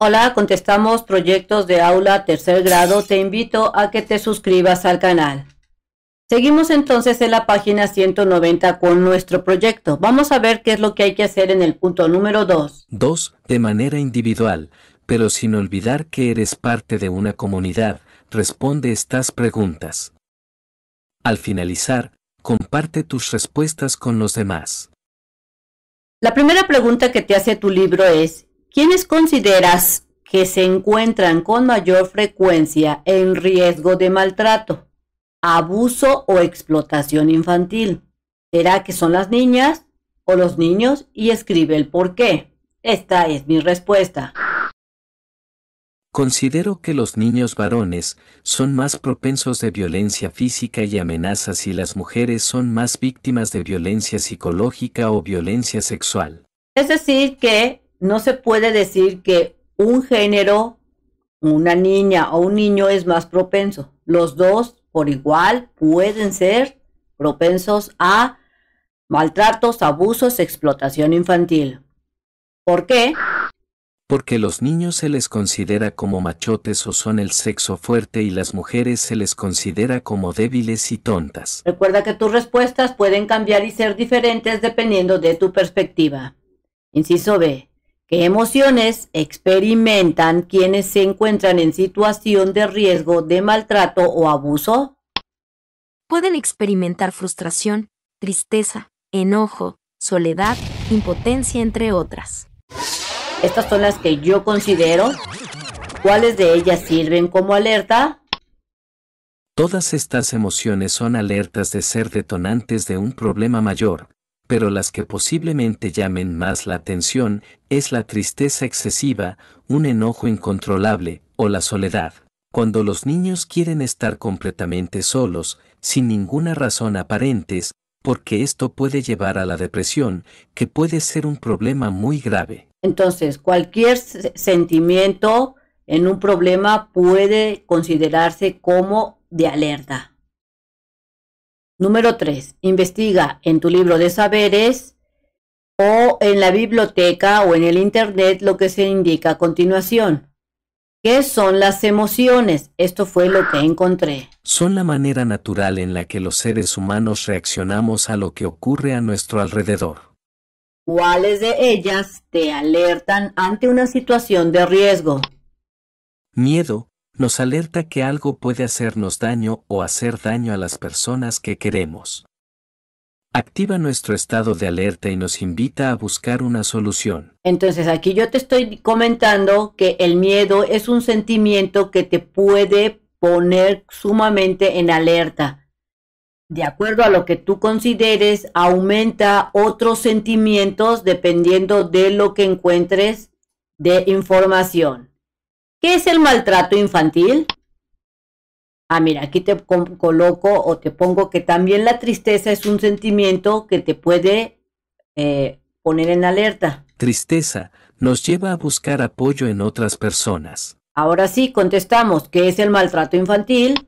Hola, contestamos proyectos de aula tercer grado. Te invito a que te suscribas al canal. Seguimos entonces en la página 190 con nuestro proyecto. Vamos a ver qué es lo que hay que hacer en el punto número 2. 2. De manera individual, pero sin olvidar que eres parte de una comunidad, responde estas preguntas. Al finalizar, comparte tus respuestas con los demás. La primera pregunta que te hace tu libro es, ¿Quiénes consideras que se encuentran con mayor frecuencia en riesgo de maltrato, abuso o explotación infantil? ¿Será que son las niñas o los niños? Y escribe el por qué. Esta es mi respuesta. Considero que los niños varones son más propensos de violencia física y amenazas y las mujeres son más víctimas de violencia psicológica o violencia sexual. Es decir, que no se puede decir que un género, una niña o un niño es más propenso. Los dos por igual pueden ser propensos a maltratos, abusos, explotación infantil. ¿Por qué? Porque los niños se les considera como machotes o son el sexo fuerte y las mujeres se les considera como débiles y tontas. Recuerda que tus respuestas pueden cambiar y ser diferentes dependiendo de tu perspectiva. Inciso B. ¿Qué emociones experimentan quienes se encuentran en situación de riesgo de maltrato o abuso? Pueden experimentar frustración, tristeza, enojo, soledad, impotencia, entre otras. Estas son las que yo considero. ¿Cuáles de ellas sirven como alerta? Todas estas emociones son alertas de ser detonantes de un problema mayor, pero las que posiblemente llamen más la atención es la tristeza excesiva, un enojo incontrolable o la soledad. Cuando los niños quieren estar completamente solos, sin ninguna razón aparentes, porque esto puede llevar a la depresión, que puede ser un problema muy grave. Entonces, cualquier sentimiento en un problema puede considerarse como de alerta. Número 3. Investiga en tu libro de saberes o en la biblioteca o en el Internet lo que se indica a continuación. ¿Qué son las emociones? Esto fue lo que encontré. Son la manera natural en la que los seres humanos reaccionamos a lo que ocurre a nuestro alrededor. ¿Cuáles de ellas te alertan ante una situación de riesgo? Miedo, nos alerta que algo puede hacernos daño o hacer daño a las personas que queremos. Activa nuestro estado de alerta y nos invita a buscar una solución. Entonces aquí yo te estoy comentando que el miedo es un sentimiento que te puede poner sumamente en alerta. De acuerdo a lo que tú consideres, aumenta otros sentimientos dependiendo de lo que encuentres de información. ¿Qué es el maltrato infantil? Ah, mira, aquí te coloco o te pongo que también la tristeza es un sentimiento que te puede eh, poner en alerta. Tristeza nos lleva a buscar apoyo en otras personas. Ahora sí, contestamos, ¿qué es el maltrato infantil?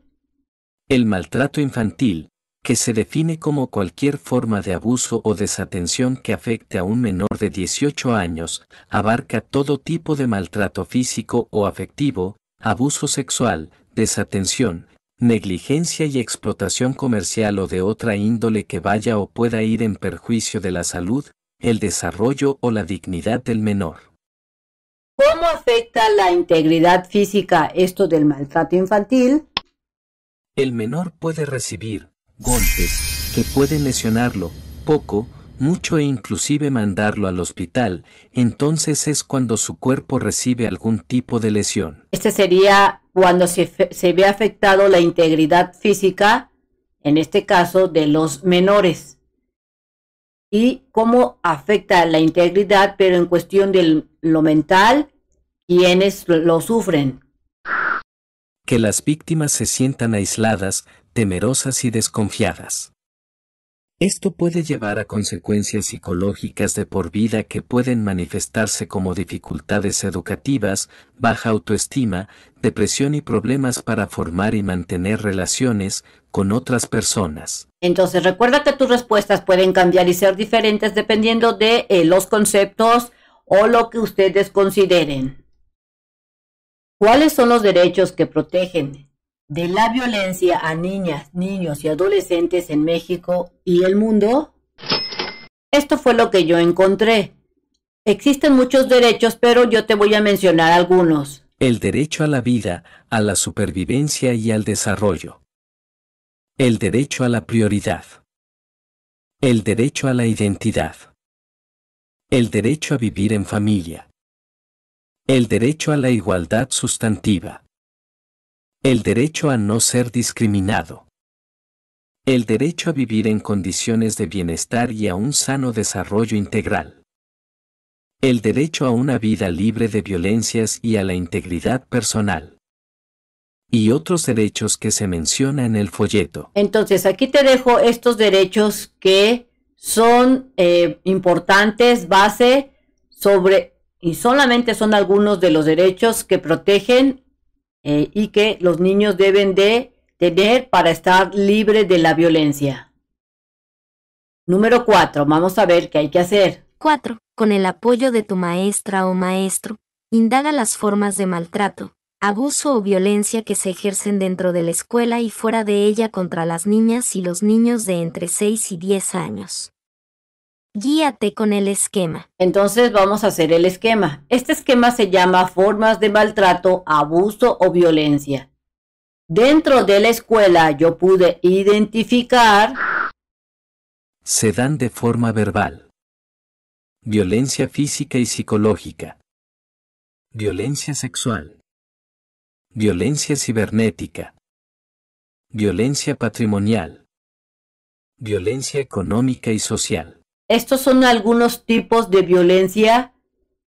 El maltrato infantil que se define como cualquier forma de abuso o desatención que afecte a un menor de 18 años, abarca todo tipo de maltrato físico o afectivo, abuso sexual, desatención, negligencia y explotación comercial o de otra índole que vaya o pueda ir en perjuicio de la salud, el desarrollo o la dignidad del menor. ¿Cómo afecta la integridad física esto del maltrato infantil? El menor puede recibir, golpes, que pueden lesionarlo, poco, mucho e inclusive mandarlo al hospital, entonces es cuando su cuerpo recibe algún tipo de lesión. Este sería cuando se, se ve afectado la integridad física, en este caso de los menores. Y cómo afecta la integridad, pero en cuestión de lo mental, quienes lo sufren. Que las víctimas se sientan aisladas, temerosas y desconfiadas. Esto puede llevar a consecuencias psicológicas de por vida que pueden manifestarse como dificultades educativas, baja autoestima, depresión y problemas para formar y mantener relaciones con otras personas. Entonces recuerda que tus respuestas pueden cambiar y ser diferentes dependiendo de eh, los conceptos o lo que ustedes consideren. ¿Cuáles son los derechos que protegen de la violencia a niñas, niños y adolescentes en México y el mundo? Esto fue lo que yo encontré. Existen muchos derechos, pero yo te voy a mencionar algunos. El derecho a la vida, a la supervivencia y al desarrollo. El derecho a la prioridad. El derecho a la identidad. El derecho a vivir en familia. El derecho a la igualdad sustantiva. El derecho a no ser discriminado. El derecho a vivir en condiciones de bienestar y a un sano desarrollo integral. El derecho a una vida libre de violencias y a la integridad personal. Y otros derechos que se menciona en el folleto. Entonces, aquí te dejo estos derechos que son eh, importantes, base sobre, y solamente son algunos de los derechos que protegen eh, y que los niños deben de tener para estar libres de la violencia. Número 4. Vamos a ver qué hay que hacer. 4. Con el apoyo de tu maestra o maestro, indaga las formas de maltrato, abuso o violencia que se ejercen dentro de la escuela y fuera de ella contra las niñas y los niños de entre 6 y 10 años. Guíate con el esquema. Entonces vamos a hacer el esquema. Este esquema se llama formas de maltrato, abuso o violencia. Dentro de la escuela yo pude identificar... Se dan de forma verbal. Violencia física y psicológica. Violencia sexual. Violencia cibernética. Violencia patrimonial. Violencia económica y social. Estos son algunos tipos de violencia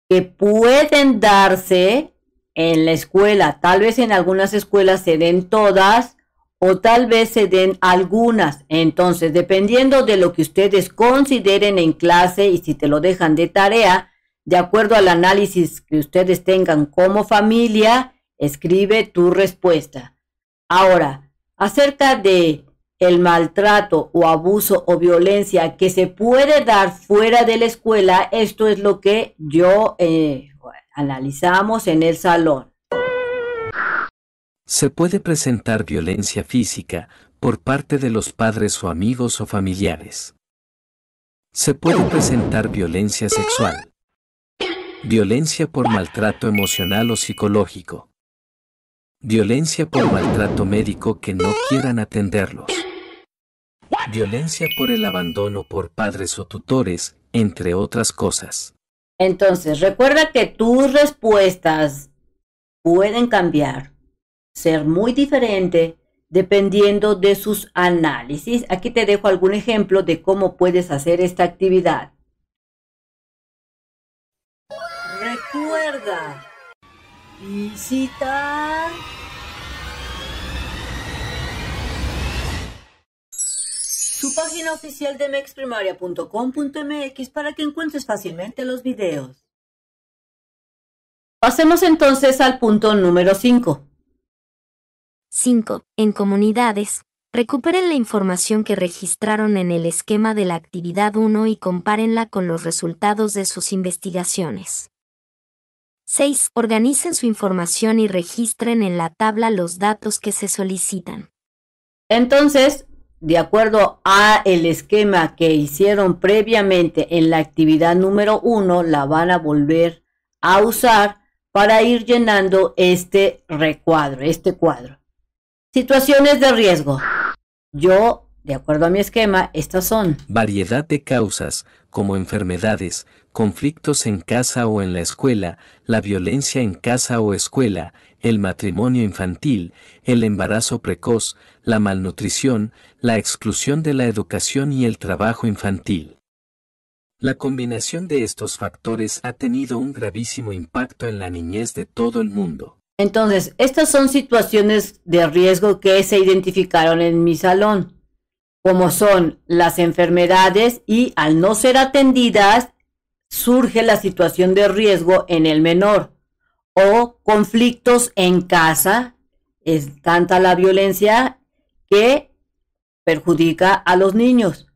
que pueden darse en la escuela. Tal vez en algunas escuelas se den todas o tal vez se den algunas. Entonces, dependiendo de lo que ustedes consideren en clase y si te lo dejan de tarea, de acuerdo al análisis que ustedes tengan como familia, escribe tu respuesta. Ahora, acerca de el maltrato o abuso o violencia que se puede dar fuera de la escuela, esto es lo que yo eh, analizamos en el salón. Se puede presentar violencia física por parte de los padres o amigos o familiares. Se puede presentar violencia sexual. Violencia por maltrato emocional o psicológico. Violencia por maltrato médico que no quieran atenderlos. Violencia por el abandono por padres o tutores, entre otras cosas. Entonces, recuerda que tus respuestas pueden cambiar, ser muy diferente dependiendo de sus análisis. Aquí te dejo algún ejemplo de cómo puedes hacer esta actividad. Recuerda visitar página oficial de mexprimaria.com.mx para que encuentres fácilmente los videos. Pasemos entonces al punto número 5. 5. En comunidades, recuperen la información que registraron en el esquema de la actividad 1 y compárenla con los resultados de sus investigaciones. 6. Organicen su información y registren en la tabla los datos que se solicitan. Entonces, de acuerdo a el esquema que hicieron previamente en la actividad número uno, la van a volver a usar para ir llenando este recuadro, este cuadro. Situaciones de riesgo. Yo, de acuerdo a mi esquema, estas son. Variedad de causas, como enfermedades, conflictos en casa o en la escuela, la violencia en casa o escuela, el matrimonio infantil, el embarazo precoz, la malnutrición, la exclusión de la educación y el trabajo infantil. La combinación de estos factores ha tenido un gravísimo impacto en la niñez de todo el mundo. Entonces, estas son situaciones de riesgo que se identificaron en mi salón, como son las enfermedades y al no ser atendidas, surge la situación de riesgo en el menor o conflictos en casa, es tanta la violencia que perjudica a los niños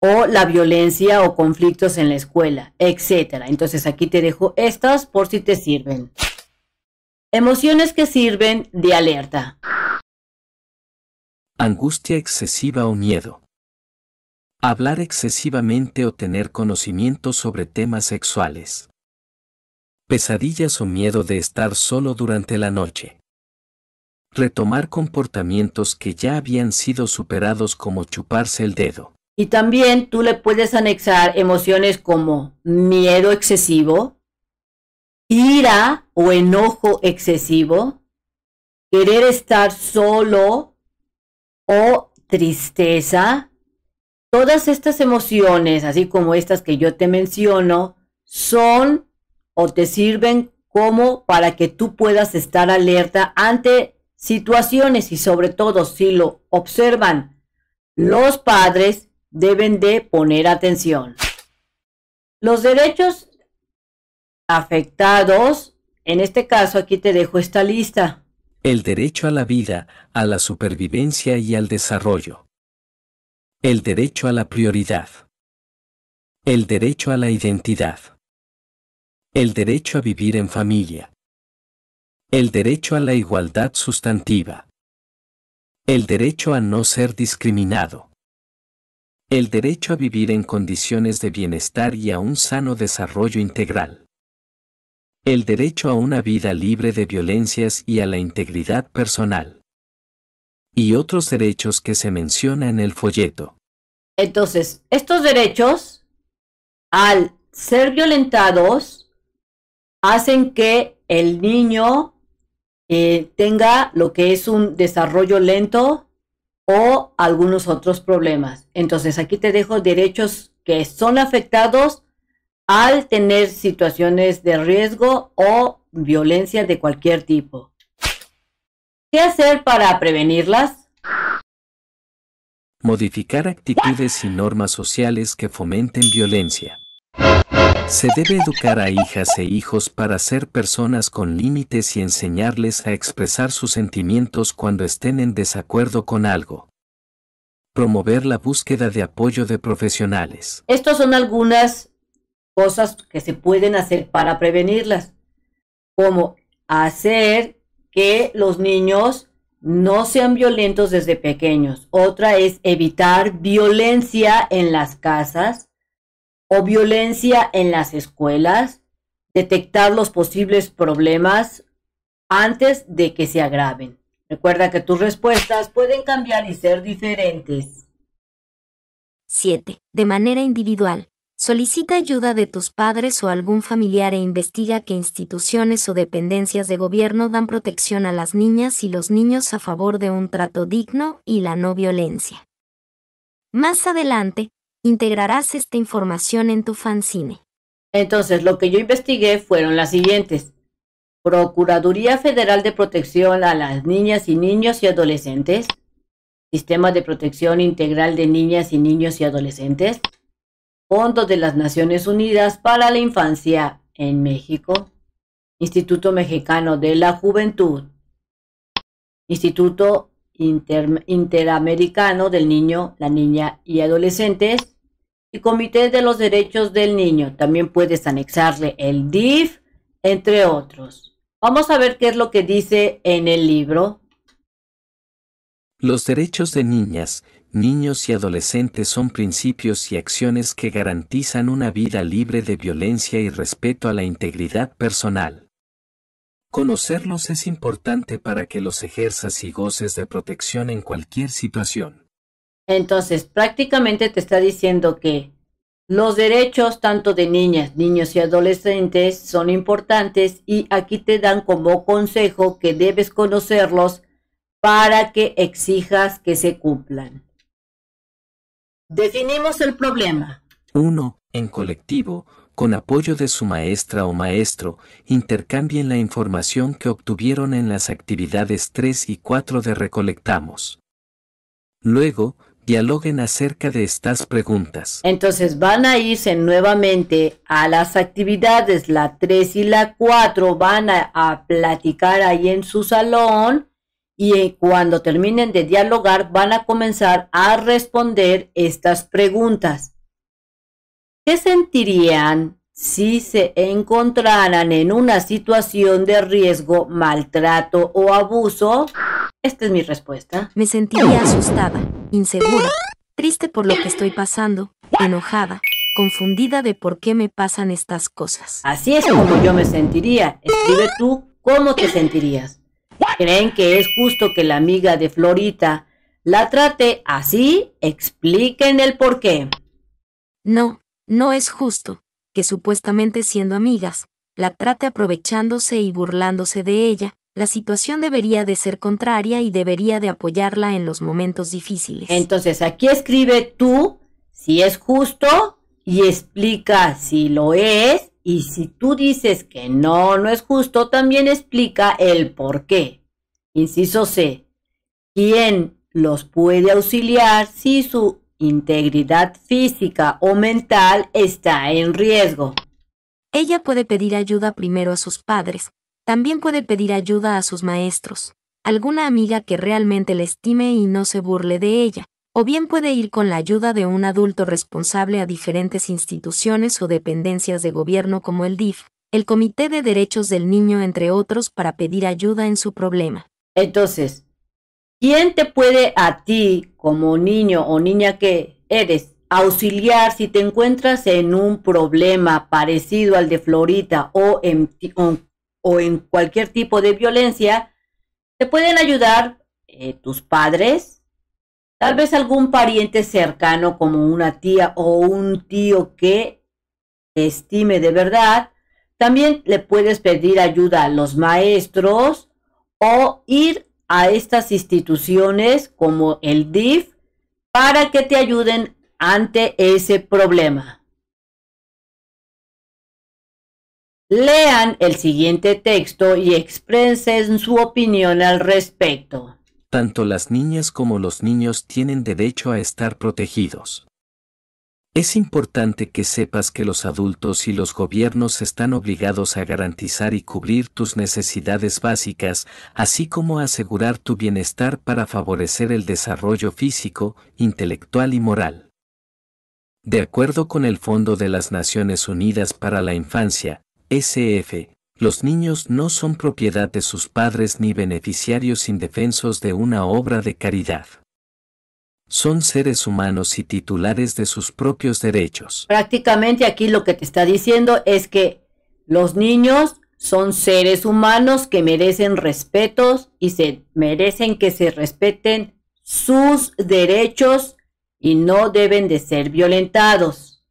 o la violencia o conflictos en la escuela, etcétera. Entonces aquí te dejo estas por si te sirven. Emociones que sirven de alerta. Angustia excesiva o miedo. Hablar excesivamente o tener conocimiento sobre temas sexuales. Pesadillas o miedo de estar solo durante la noche. Retomar comportamientos que ya habían sido superados como chuparse el dedo. Y también tú le puedes anexar emociones como miedo excesivo, ira o enojo excesivo, querer estar solo o tristeza, todas estas emociones, así como estas que yo te menciono, son o te sirven como para que tú puedas estar alerta ante situaciones y sobre todo si lo observan los padres deben de poner atención. Los derechos afectados, en este caso aquí te dejo esta lista. El derecho a la vida, a la supervivencia y al desarrollo. El derecho a la prioridad. El derecho a la identidad. El derecho a vivir en familia. El derecho a la igualdad sustantiva. El derecho a no ser discriminado. El derecho a vivir en condiciones de bienestar y a un sano desarrollo integral. El derecho a una vida libre de violencias y a la integridad personal y otros derechos que se menciona en el folleto. Entonces, estos derechos, al ser violentados, hacen que el niño eh, tenga lo que es un desarrollo lento o algunos otros problemas. Entonces, aquí te dejo derechos que son afectados al tener situaciones de riesgo o violencia de cualquier tipo. ¿Qué hacer para prevenirlas? Modificar actitudes y normas sociales que fomenten violencia. Se debe educar a hijas e hijos para ser personas con límites y enseñarles a expresar sus sentimientos cuando estén en desacuerdo con algo. Promover la búsqueda de apoyo de profesionales. Estas son algunas cosas que se pueden hacer para prevenirlas, como hacer que los niños no sean violentos desde pequeños. Otra es evitar violencia en las casas o violencia en las escuelas, detectar los posibles problemas antes de que se agraven. Recuerda que tus respuestas pueden cambiar y ser diferentes. 7. De manera individual. Solicita ayuda de tus padres o algún familiar e investiga qué instituciones o dependencias de gobierno dan protección a las niñas y los niños a favor de un trato digno y la no violencia. Más adelante, integrarás esta información en tu fanzine. Entonces, lo que yo investigué fueron las siguientes. Procuraduría Federal de Protección a las Niñas y Niños y Adolescentes. Sistema de Protección Integral de Niñas y Niños y Adolescentes Fondo de las Naciones Unidas para la Infancia en México, Instituto Mexicano de la Juventud, Instituto Interamericano del Niño, la Niña y Adolescentes y Comité de los Derechos del Niño. También puedes anexarle el DIF, entre otros. Vamos a ver qué es lo que dice en el libro. Los derechos de niñas niños y adolescentes son principios y acciones que garantizan una vida libre de violencia y respeto a la integridad personal. Conocerlos es importante para que los ejerzas y goces de protección en cualquier situación. Entonces, prácticamente te está diciendo que los derechos tanto de niñas, niños y adolescentes son importantes y aquí te dan como consejo que debes conocerlos para que exijas que se cumplan. Definimos el problema. Uno, En colectivo, con apoyo de su maestra o maestro, intercambien la información que obtuvieron en las actividades 3 y 4 de Recolectamos. Luego, dialoguen acerca de estas preguntas. Entonces van a irse nuevamente a las actividades, la 3 y la 4, van a, a platicar ahí en su salón y cuando terminen de dialogar van a comenzar a responder estas preguntas. ¿Qué sentirían si se encontraran en una situación de riesgo, maltrato o abuso? Esta es mi respuesta. Me sentiría asustada, insegura, triste por lo que estoy pasando, enojada, confundida de por qué me pasan estas cosas. Así es como yo me sentiría. Escribe tú cómo te sentirías creen que es justo que la amiga de Florita la trate así, expliquen el por qué. No, no es justo, que supuestamente siendo amigas, la trate aprovechándose y burlándose de ella, la situación debería de ser contraria y debería de apoyarla en los momentos difíciles. Entonces aquí escribe tú si es justo y explica si lo es y si tú dices que no, no es justo, también explica el por qué. Inciso C. ¿Quién los puede auxiliar si su integridad física o mental está en riesgo? Ella puede pedir ayuda primero a sus padres, también puede pedir ayuda a sus maestros, alguna amiga que realmente la estime y no se burle de ella, o bien puede ir con la ayuda de un adulto responsable a diferentes instituciones o dependencias de gobierno como el DIF, el Comité de Derechos del Niño entre otros para pedir ayuda en su problema. Entonces, ¿quién te puede a ti, como niño o niña que eres, auxiliar si te encuentras en un problema parecido al de Florita o en, cualquier tipo de violencia? Te pueden ayudar eh, tus padres, tal vez algún pariente cercano como una tía o un tío que te estime de verdad. También le puedes pedir ayuda a los maestros o ir a estas instituciones como el DIF para que te ayuden ante ese problema. Lean el siguiente texto y expresen su opinión al respecto. Tanto las niñas como los niños tienen derecho a estar protegidos. Es importante que sepas que los adultos y los gobiernos están obligados a garantizar y cubrir tus necesidades básicas, así como a asegurar tu bienestar para favorecer el desarrollo físico, intelectual y moral. De acuerdo con el Fondo de las Naciones Unidas para la Infancia, SF, los niños no son propiedad de sus padres ni beneficiarios indefensos de una obra de caridad son seres humanos y titulares de sus propios derechos. Prácticamente aquí lo que te está diciendo es que los niños son seres humanos que merecen respetos y se merecen que se respeten sus derechos y no deben de ser violentados.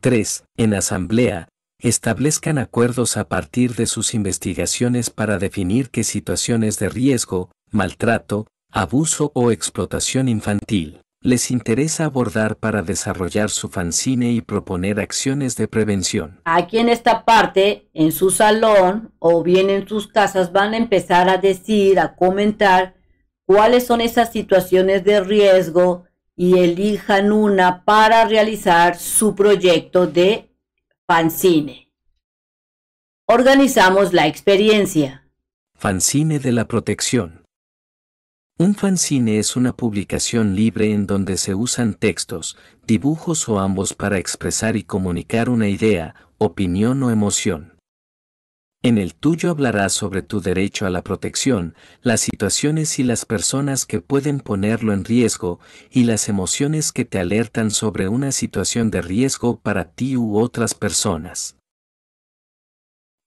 3. En asamblea, establezcan acuerdos a partir de sus investigaciones para definir qué situaciones de riesgo, maltrato, abuso o explotación infantil, les interesa abordar para desarrollar su fanzine y proponer acciones de prevención. Aquí en esta parte, en su salón o bien en sus casas, van a empezar a decir, a comentar cuáles son esas situaciones de riesgo y elijan una para realizar su proyecto de fanzine. Organizamos la experiencia. Fanzine de la protección. Un fanzine es una publicación libre en donde se usan textos, dibujos o ambos para expresar y comunicar una idea, opinión o emoción. En el tuyo hablarás sobre tu derecho a la protección, las situaciones y las personas que pueden ponerlo en riesgo, y las emociones que te alertan sobre una situación de riesgo para ti u otras personas.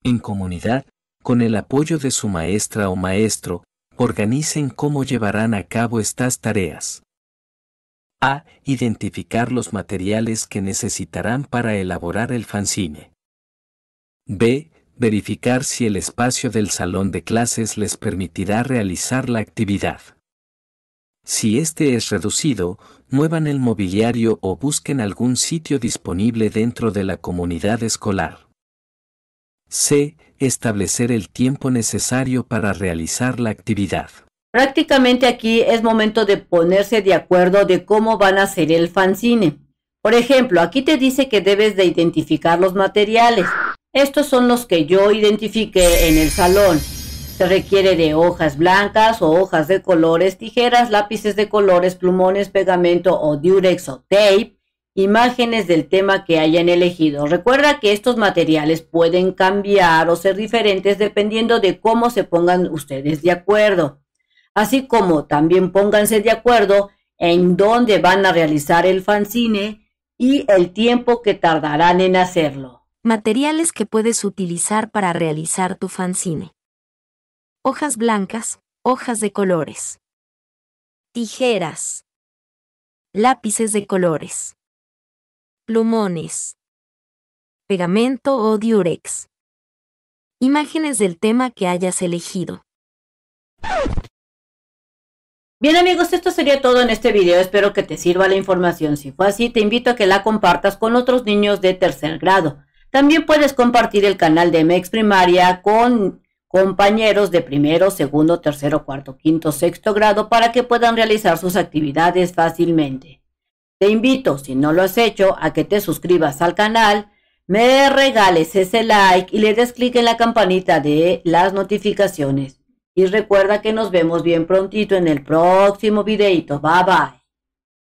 En comunidad, con el apoyo de su maestra o maestro, organicen cómo llevarán a cabo estas tareas. A. Identificar los materiales que necesitarán para elaborar el fanzine. B. Verificar si el espacio del salón de clases les permitirá realizar la actividad. Si este es reducido, muevan el mobiliario o busquen algún sitio disponible dentro de la comunidad escolar. C. Establecer el tiempo necesario para realizar la actividad. Prácticamente aquí es momento de ponerse de acuerdo de cómo van a hacer el fanzine. Por ejemplo, aquí te dice que debes de identificar los materiales. Estos son los que yo identifiqué en el salón. Se requiere de hojas blancas o hojas de colores, tijeras, lápices de colores, plumones, pegamento o durex o tape, imágenes del tema que hayan elegido. Recuerda que estos materiales pueden cambiar o ser diferentes dependiendo de cómo se pongan ustedes de acuerdo. Así como también pónganse de acuerdo en dónde van a realizar el fanzine y el tiempo que tardarán en hacerlo. Materiales que puedes utilizar para realizar tu fanzine. Hojas blancas, hojas de colores. Tijeras. Lápices de colores plumones, pegamento o diurex. Imágenes del tema que hayas elegido. Bien amigos, esto sería todo en este video, espero que te sirva la información. Si fue así, te invito a que la compartas con otros niños de tercer grado. También puedes compartir el canal de MEX Primaria con compañeros de primero, segundo, tercero, cuarto, quinto, sexto grado para que puedan realizar sus actividades fácilmente. Te invito, si no lo has hecho, a que te suscribas al canal, me regales ese like y le des clic en la campanita de las notificaciones. Y recuerda que nos vemos bien prontito en el próximo videito. Bye bye.